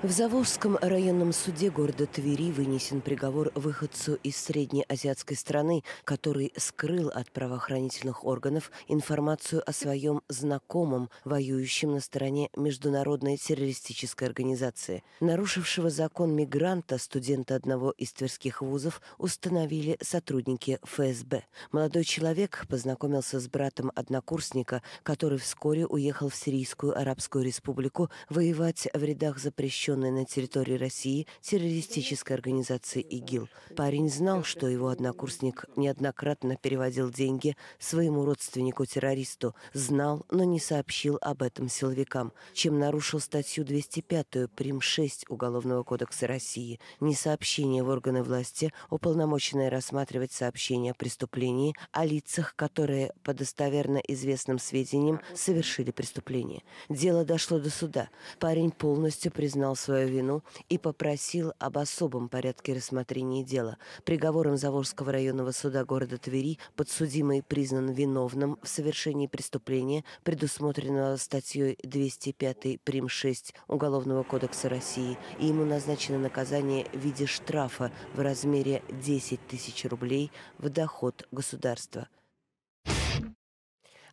В Заволжском районном суде города Твери вынесен приговор выходцу из среднеазиатской страны, который скрыл от правоохранительных органов информацию о своем знакомом, воюющем на стороне международной террористической организации. Нарушившего закон мигранта, студента одного из тверских вузов, установили сотрудники ФСБ. Молодой человек познакомился с братом однокурсника, который вскоре уехал в Сирийскую Арабскую Республику воевать в рядах запрещенных запрещенной на территории России террористической организации ИГИЛ. Парень знал, что его однокурсник неоднократно переводил деньги своему родственнику-террористу, знал, но не сообщил об этом силовикам, чем нарушил статью 205 прим. 6 Уголовного кодекса России «Несообщение в органы власти, уполномоченное рассматривать сообщение о преступлении о лицах, которые по достоверно известным сведениям совершили преступление». Дело дошло до суда. Парень полностью признал свою вину и попросил об особом порядке рассмотрения дела. Приговором Заворского районного суда города Твери подсудимый признан виновным в совершении преступления, предусмотренного статьей 205 прим. 6 Уголовного кодекса России, и ему назначено наказание в виде штрафа в размере 10 тысяч рублей в доход государства.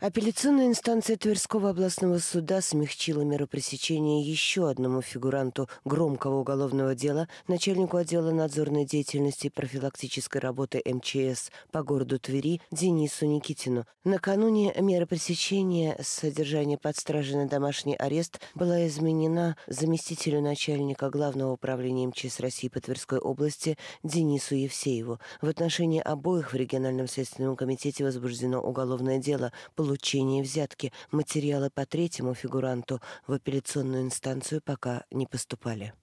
Апелляционная инстанция Тверского областного суда смягчила меру пресечения еще одному фигуранту громкого уголовного дела, начальнику отдела надзорной деятельности и профилактической работы МЧС по городу Твери Денису Никитину. Накануне мера пресечения с содержания под стражей на домашний арест была изменена заместителю начальника Главного управления МЧС России по Тверской области Денису Евсееву. В отношении обоих в региональном следственном комитете возбуждено уголовное дело – вручении взятки материалы по третьему фигуранту в апелляционную инстанцию пока не поступали.